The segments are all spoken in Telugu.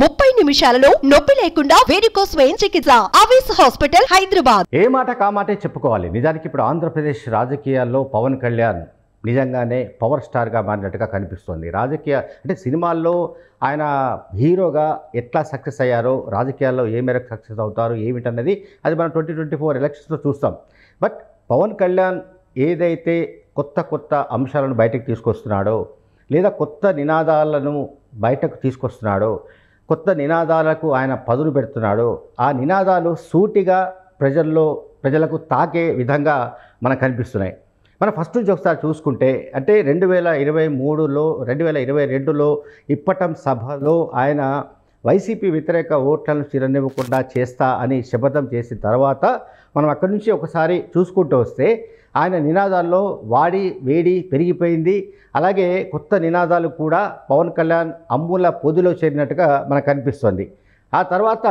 ముప్పై నిమిషాలలో నొప్పి లేకుండా వేరికోస్ స్వయం చికిత్స ఆవేశ హాస్పిటల్ హైదరాబాద్ ఏ మాట కామాటే చెప్పుకోవాలి నిజానికి ఇప్పుడు ఆంధ్రప్రదేశ్ రాజకీయాల్లో పవన్ కళ్యాణ్ నిజంగానే పవర్ స్టార్గా మారినట్టుగా కనిపిస్తోంది రాజకీయ అంటే సినిమాల్లో ఆయన హీరోగా ఎట్లా సక్సెస్ అయ్యారో రాజకీయాల్లో ఏ మేరకు సక్సెస్ అవుతారు ఏమిటన్నది అది మనం ట్వంటీ ట్వంటీ ఫోర్ ఎలక్షన్స్లో చూస్తాం బట్ పవన్ కళ్యాణ్ ఏదైతే కొత్త కొత్త అంశాలను బయటకు తీసుకొస్తున్నాడో లేదా కొత్త నినాదాలను బయటకు తీసుకొస్తున్నాడో కొత్త నినాదాలకు ఆయన పదును పెడుతున్నాడు ఆ నినాదాలు సూటిగా ప్రజల్లో ప్రజలకు తాకే విధంగా మనకు కనిపిస్తున్నాయి మనం ఫస్ట్ నుంచి ఒకసారి చూసుకుంటే అంటే రెండు వేల ఇరవై మూడులో రెండు వేల ఇరవై రెండులో ఇప్పటం సభలో ఆయన వైసీపీ వ్యతిరేక ఓట్లను చిరనివ్వకుండా చేస్తా అని శపథం చేసిన తర్వాత మనం అక్కడి నుంచి ఒకసారి చూసుకుంటూ వస్తే ఆయన నినాదాల్లో వాడి వేడి పెరిగిపోయింది అలాగే కొత్త నినాదాలు కూడా పవన్ కళ్యాణ్ అమ్ముల పొదిలో చేరినట్టుగా మనకు కనిపిస్తోంది ఆ తర్వాత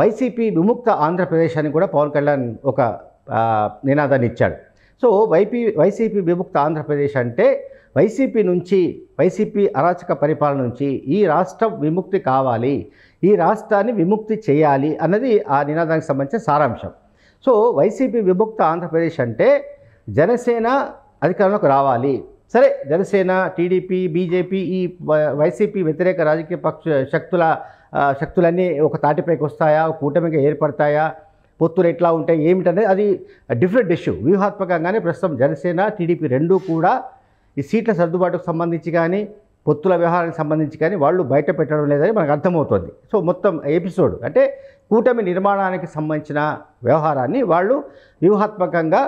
వైసీపీ విముక్త ఆంధ్రప్రదేశ్ అని కూడా పవన్ కళ్యాణ్ ఒక నినాదాన్ని ఇచ్చాడు సో వైపీ వైసీపీ విముక్త ఆంధ్రప్రదేశ్ అంటే వైసీపీ నుంచి వైసీపీ అరాచక పరిపాలన నుంచి ఈ రాష్ట్రం విముక్తి కావాలి ఈ రాష్ట్రాన్ని విముక్తి చేయాలి అన్నది ఆ నినాదానికి సంబంధించిన సారాంశం సో వైసీపీ విముక్త ఆంధ్రప్రదేశ్ అంటే జనసేన అధికారంలోకి రావాలి సరే జనసేన టీడీపీ బీజేపీ ఈ వైసీపీ వ్యతిరేక రాజకీయ పక్ష శక్తుల శక్తులన్నీ ఒక తాటిపైకి వస్తాయా కూటమిగా ఏర్పడతాయా పొత్తులు ఎట్లా ఉంటాయి ఏమిటనేది అది డిఫరెంట్ ఇష్యూ వ్యూహాత్మకంగానే ప్రస్తుతం జనసేన టీడీపీ రెండూ కూడా ఈ సీట్ల సర్దుబాటుకు సంబంధించి కానీ పొత్తుల వ్యవహారానికి సంబంధించి కానీ వాళ్ళు బయట పెట్టడం లేదని మనకు అర్థమవుతుంది సో మొత్తం ఎపిసోడ్ అంటే కూటమి నిర్మాణానికి సంబంధించిన వ్యవహారాన్ని వాళ్ళు వ్యూహాత్మకంగా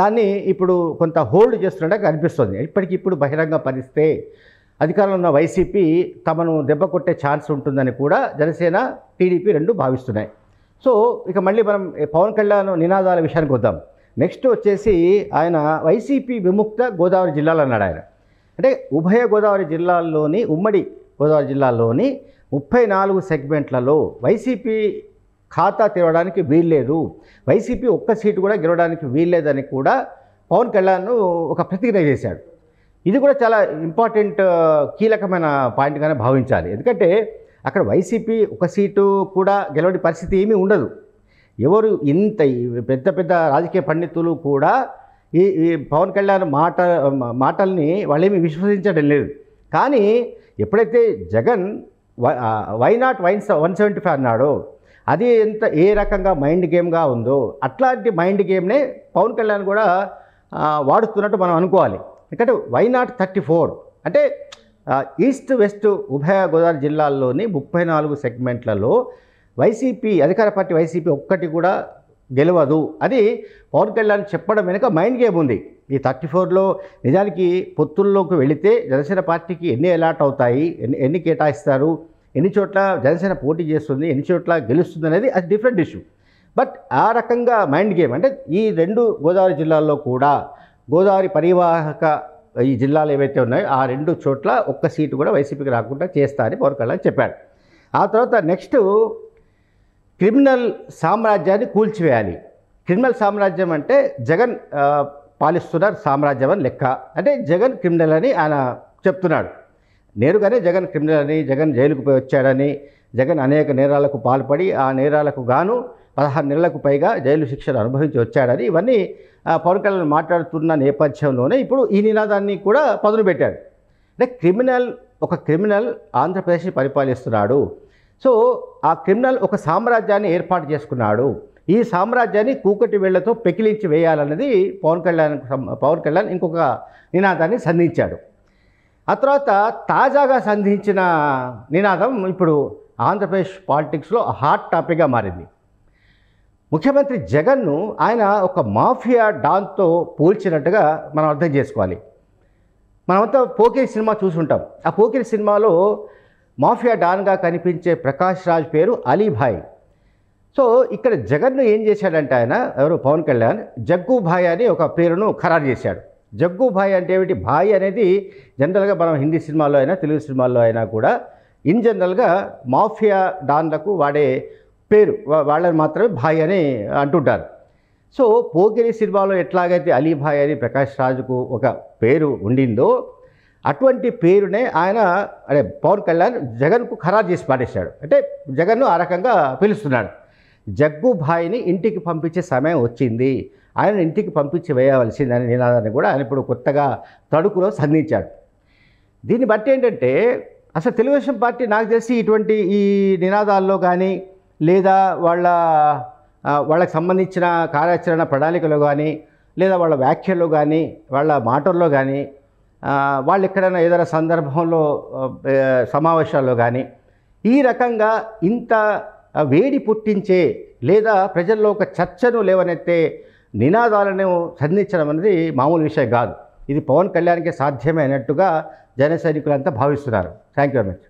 దాన్ని ఇప్పుడు కొంత హోల్డ్ చేస్తున్నట్టు అనిపిస్తుంది ఇప్పటికి ఇప్పుడు బహిరంగ పరిస్తే అధికారంలో ఉన్న వైసీపీ తమను దెబ్బ కొట్టే ఛాన్స్ ఉంటుందని కూడా జనసేన టీడీపీ రెండు భావిస్తున్నాయి సో ఇక మళ్ళీ మనం పవన్ కళ్యాణ్ నినాదాల విషయానికి వద్దాం నెక్స్ట్ వచ్చేసి ఆయన వైసీపీ విముక్త గోదావరి జిల్లాలు అన్నాడు ఆయన అంటే ఉభయ గోదావరి జిల్లాల్లోని ఉమ్మడి గోదావరి జిల్లాల్లోని ముప్పై నాలుగు సెగ్మెంట్లలో వైసీపీ ఖాతా తెరవడానికి వీల్లేదు వైసీపీ ఒక్క సీటు కూడా గెలవడానికి వీల్లేదని కూడా పవన్ కళ్యాణ్ ఒక ప్రతిజ్ఞ చేశాడు ఇది కూడా చాలా ఇంపార్టెంట్ కీలకమైన పాయింట్గానే భావించాలి ఎందుకంటే అక్కడ వైసీపీ ఒక సీటు కూడా గెలవని పరిస్థితి ఏమీ ఉండదు ఎవరు ఇంత పెద్ద పెద్ద రాజకీయ పండితులు కూడా ఈ పవన్ కళ్యాణ్ మాట మాటల్ని ఏమీ విశ్వసించడం లేదు కానీ ఎప్పుడైతే జగన్ వై నాట్ వైన్ వన్ సెవెంటీ ఫైవ్ అన్నాడో అది ఎంత ఏ రకంగా మైండ్ గేమ్గా ఉందో అట్లాంటి మైండ్ గేమ్నే పవన్ కళ్యాణ్ కూడా వాడుతున్నట్టు మనం అనుకోవాలి ఎందుకంటే వై నాట్ థర్టీ ఫోర్ అంటే ఈస్ట్ వెస్ట్ ఉభయ గోదావరి జిల్లాల్లోని ముప్పై నాలుగు సెగ్మెంట్లలో వైసీపీ అధికార పార్టీ వైసీపీ ఒక్కటి కూడా గెలవదు అది పవన్ కళ్యాణ్ చెప్పడం వెనుక మైండ్ గేమ్ ఉంది ఈ థర్టీ ఫోర్లో నిజానికి పొత్తుల్లోకి వెళితే జనసేన పార్టీకి ఎన్ని అలాట్ అవుతాయి ఎన్ని ఎన్ని కేటాయిస్తారు ఎన్ని చోట్ల జనసేన పోటీ చేస్తుంది ఎన్ని చోట్ల గెలుస్తుంది అనేది అది డిఫరెంట్ ఇష్యూ బట్ ఆ రకంగా మైండ్ గేమ్ అంటే ఈ రెండు గోదావరి జిల్లాల్లో కూడా గోదావరి పరివాహక ఈ జిల్లాలు ఏవైతే ఉన్నాయో ఆ రెండు చోట్ల ఒక్క సీటు కూడా వైసీపీకి రాకుండా చేస్తా అని పవన్ కళ్యాణ్ చెప్పాడు ఆ తర్వాత నెక్స్ట్ క్రిమినల్ సామ్రాజ్యాన్ని కూల్చివేయాలి క్రిమినల్ సామ్రాజ్యం అంటే జగన్ పాలిస్తున్నారు సామ్రాజ్యం అని లెక్క అంటే జగన్ క్రిమినల్ అని ఆయన చెప్తున్నాడు నేరుగానే జగన్ క్రిమినల్ అని జగన్ జైలుకు పోయి వచ్చాడని జగన్ అనేక నేరాలకు పాల్పడి ఆ నేరాలకు గాను పదహారు నెలలకు పైగా జైలు శిక్షను అనుభవించి వచ్చాడని ఇవన్నీ పవన్ కళ్యాణ్ మాట్లాడుతున్న నేపథ్యంలోనే ఇప్పుడు ఈ నినాదాన్ని కూడా పదును పెట్టాడు అంటే క్రిమినల్ ఒక క్రిమినల్ ఆంధ్రప్రదేశ్ని పరిపాలిస్తున్నాడు సో ఆ క్రిమినల్ ఒక సామ్రాజ్యాన్ని ఏర్పాటు చేసుకున్నాడు ఈ సామ్రాజ్యాన్ని కూకటి వేళ్లతో పెకిలించి వేయాలన్నది పవన్ కళ్యాణ్ పవన్ కళ్యాణ్ ఇంకొక నినాదాన్ని సంధించాడు ఆ తర్వాత తాజాగా సంధించిన నినాదం ఇప్పుడు ఆంధ్రప్రదేశ్ పాలిటిక్స్లో హాట్ టాపిక్గా మారింది ముఖ్యమంత్రి జగన్ను ఆయన ఒక మాఫియా డాన్తో పోల్చినట్టుగా మనం అర్థం చేసుకోవాలి మనమంతా పోకిరి సినిమా చూసుంటాం ఆ పోకిరి సినిమాలో మాఫియా డాన్గా కనిపించే ప్రకాష్ రాజ్ పేరు అలీభాయ్ సో ఇక్కడ జగన్ను ఏం చేశాడంటే ఆయన ఎవరు పవన్ కళ్యాణ్ జగ్గుభాయ్ అని ఒక పేరును ఖరారు చేశాడు జగ్గుభాయ్ అంటే ఏమిటి భాయ్ అనేది జనరల్గా మనం హిందీ సినిమాల్లో అయినా తెలుగు సినిమాల్లో అయినా కూడా ఇన్ జనరల్గా మాఫియా డాన్లకు వాడే పేరు వాళ్ళని మాత్రమే భాయ్ అని అంటుంటారు సో పోకిరి సినిమాలో ఎట్లాగైతే అలీ భాయ్ అని ప్రకాష్ రాజుకు ఒక పేరు ఉండిందో అటువంటి పేరునే ఆయన అంటే పవన్ కళ్యాణ్ జగన్కు ఖరారు చేసి పాటిస్తాడు అంటే జగన్ను ఆ రకంగా పిలుస్తున్నాడు జగ్గు భాయ్ని ఇంటికి పంపించే సమయం వచ్చింది ఆయన ఇంటికి పంపించి వేయవలసిందని నినాదాన్ని కూడా ఆయన ఇప్పుడు కొత్తగా తడుకులో సంధించాడు దీన్ని బట్టి ఏంటంటే అసలు తెలుగుదేశం పార్టీ నాకు తెలిసి ఇటువంటి ఈ నినాదాల్లో కానీ లేదా వాళ్ళ వాళ్ళకి సంబంధించిన కార్యాచరణ ప్రణాళికలో కానీ లేదా వాళ్ళ వ్యాఖ్యలు కానీ వాళ్ళ మాటల్లో కానీ వాళ్ళు ఎక్కడైనా ఏదైనా సందర్భంలో సమావేశాల్లో కానీ ఈ రకంగా ఇంత వేడి పుట్టించే లేదా ప్రజల్లో ఒక చర్చను లేవనెత్తే నినాదాలను సంధించడం అనేది మామూలు విషయం కాదు ఇది పవన్ కళ్యాణ్కి సాధ్యమైనట్టుగా జన సైనికులంతా భావిస్తున్నారు థ్యాంక్ యూ వెరీ మచ్